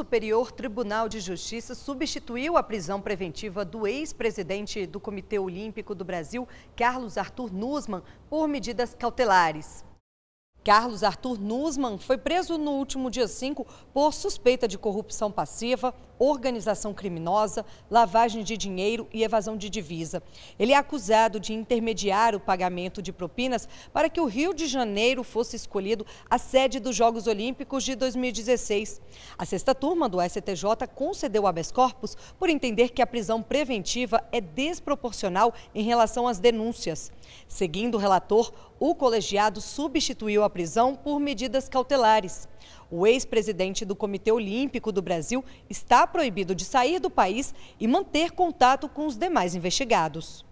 Superior Tribunal de Justiça substituiu a prisão preventiva do ex-presidente do Comitê Olímpico do Brasil, Carlos Arthur Nussmann, por medidas cautelares. Carlos Arthur Nussmann foi preso no último dia 5 por suspeita de corrupção passiva, organização criminosa, lavagem de dinheiro e evasão de divisa. Ele é acusado de intermediar o pagamento de propinas para que o Rio de Janeiro fosse escolhido a sede dos Jogos Olímpicos de 2016. A sexta turma do STJ concedeu habeas corpus por entender que a prisão preventiva é desproporcional em relação às denúncias. Seguindo o relator, o colegiado substituiu a prisão por medidas cautelares. O ex-presidente do Comitê Olímpico do Brasil está proibido de sair do país e manter contato com os demais investigados.